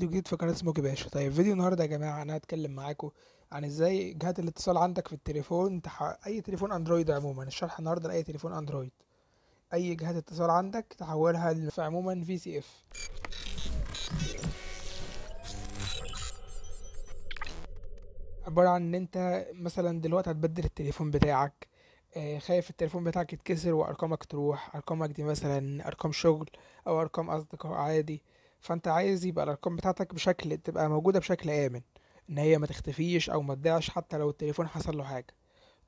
فيديو جديد في قناه سموكي باشا طيب فيديو النهارده يا جماعه انا هتكلم معاكم عن ازاي جهات الاتصال عندك في التليفون تح... اي تليفون اندرويد عموما الشرح النهارده لاي تليفون اندرويد اي جهات اتصال عندك تحولها ل... عموما في سي اف عباره عن ان انت مثلا دلوقتي هتبدل التليفون بتاعك آه، خايف التليفون بتاعك يتكسر وارقامك تروح ارقامك دي مثلا ارقام شغل او ارقام اصدقاء عادي فانت عايز يبقى الارقام بتاعتك بشكل تبقى موجوده بشكل امن ان هي ما تختفيش او ما تضيعش حتى لو التليفون حصل له حاجه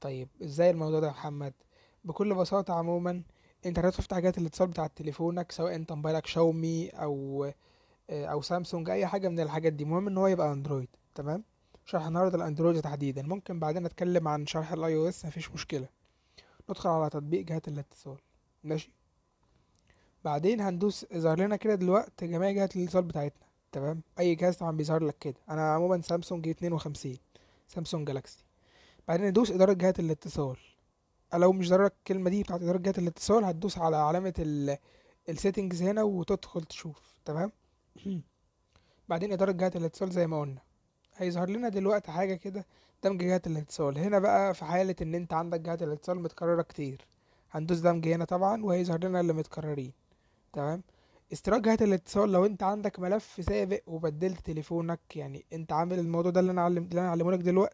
طيب ازاي الموضوع ده يا محمد بكل بساطه عموما انت هتدخل في حاجات الاتصال بتاع تليفونك سواء انت موبايلك شاومي او او سامسونج اي حاجه من الحاجات دي المهم ان هو يبقى اندرويد تمام شرح النهارده الاندرويد تحديدا ممكن بعدين اتكلم عن شرح الاي او اس مفيش مشكله ندخل على تطبيق جهات الاتصال ماشي بعدين هندوس ظهر لنا كده دلوقت جميع جهات الاتصال بتاعتنا تمام اي جهاز طبعا بيظهر لك كده انا عموما سامسونج 52 سامسونج جالاكسي بعدين ندوس اداره جهات الاتصال أه، لو مش ضروري الكلمه دي بتاعت اداره جهات الاتصال هتدوس على علامه ال السيتنجز هنا وتدخل تشوف تمام بعدين اداره جهات الاتصال زي ما قلنا هيظهر لنا دلوقتي حاجه كده دمج جهات الاتصال هنا بقى في حاله ان انت عندك جهات الاتصال متكرره كتير هندوس دمج هنا طبعا وهيظهر لنا اللي متكررين تمام استراج هات الاتصال لو انت عندك ملف سابق وبدلت تليفونك يعني انت عامل الموضوع ده اللي انا علم اللي انا علمه لك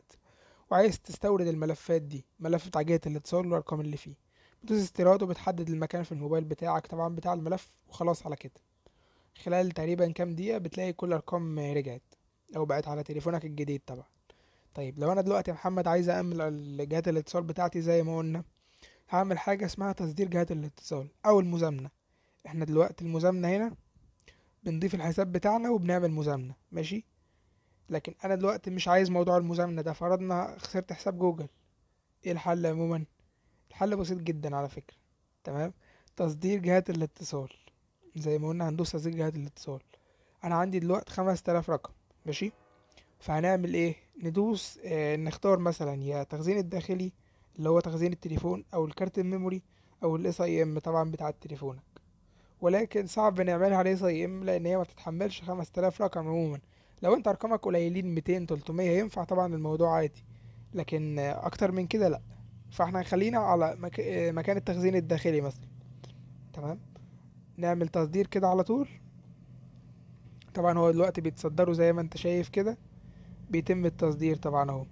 وعايز تستورد الملفات دي ملف بتاع جهه الاتصال والارقام اللي فيه بتدوس استيراد وبتحدد المكان في الموبايل بتاعك طبعا بتاع الملف وخلاص على كده خلال تقريبا كام دقيقه بتلاقي كل الارقام رجعت او بقت على تليفونك الجديد طبعا طيب لو انا دلوقتي يا محمد عايز اعمل جهات الاتصال بتاعتي زي ما قلنا هعمل حاجه اسمها تصدير جهات الاتصال او المزامنه احنا دلوقتي المزامنة هنا بنضيف الحساب بتاعنا وبنعمل مزامنة ماشي لكن انا دلوقتي مش عايز موضوع المزامنة ده فرضنا خسرت حساب جوجل ايه الحل عموما الحل بسيط جدا على فكرة تمام تصدير جهات الاتصال زي ما قلنا هندوس تصدير جهات الاتصال انا عندي دلوقتي خمس تلاف رقم ماشي فهنعمل ايه ندوس اه نختار مثلا يا تخزين الداخلي اللي هو تخزين التليفون او الكارت الميموري او الاس اي ام طبعا بتاع تليفونك ولكن صعب بنعملها عليه زي ام لان هي ما تتحملش 5000 رقم عموما لو انت ارقامك قليلين 200 300 ينفع طبعا الموضوع عادي لكن اكتر من كده لا فاحنا هنخلينا على مك... مكان التخزين الداخلي مثلا تمام نعمل تصدير كده على طول طبعا هو دلوقتي بيتصدروا زي ما انت شايف كده بيتم التصدير طبعا اهو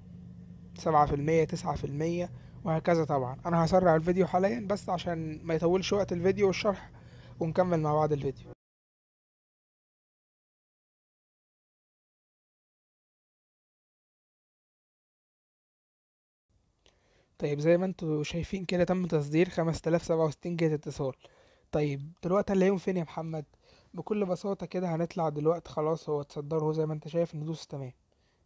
سبعة في المية تسعة في المية وهكذا طبعا انا هسرع الفيديو حاليا بس عشان ما يطولش وقت الفيديو والشرح ونكمل مع بعض الفيديو طيب زي ما انتوا شايفين كده تم تصدير 5067 جهة اتصال طيب دلوقتي هنلاقيهم فين يا محمد بكل بساطة كده هنطلع دلوقتي خلاص هو اتصدر زي ما انت شايف ندوس تمام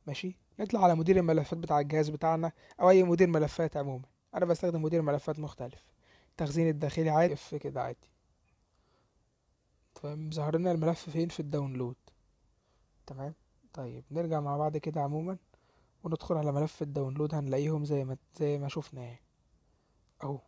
ماشي نطلع على مدير الملفات بتاع الجهاز بتاعنا او اي مدير ملفات عموما انا بستخدم مدير ملفات مختلف تخزين الداخلي عادي اف كده عادي فمظهر لنا الملف فين في الداونلود تمام طيب نرجع مع بعض كده عموما وندخل على ملف الداونلود هنلاقيهم زي ما زي ما شفنا يعني. اهو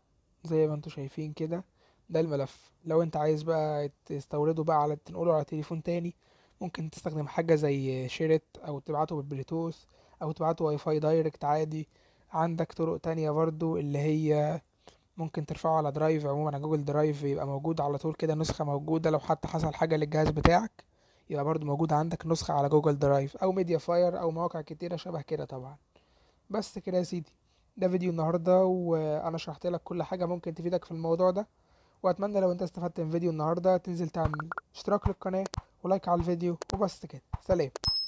زي ما انتم شايفين كده ده الملف لو انت عايز بقى تستورده بقى على تنقله على تليفون تاني ممكن تستخدم حاجة زي شيرت او تبعته بالبلوتوث او تبعته واي فاي دايركت عادي عندك طرق تانية برضو اللي هي ممكن ترفعه على درايف عموما على جوجل درايف يبقى موجود على طول كده نسخة موجودة لو حتى حصل حاجة للجهاز بتاعك يبقى برضو موجود عندك نسخة على جوجل درايف أو ميديا فاير أو مواقع كتيرة شبه كده طبعا بس كده يا سيدي ده فيديو النهاردة وأنا شرحت لك كل حاجة ممكن تفيدك في الموضوع ده وأتمنى لو أنت استفدت من فيديو النهاردة تنزل تعمل اشتراك للقناة ولايك على الفيديو وبس كده سلام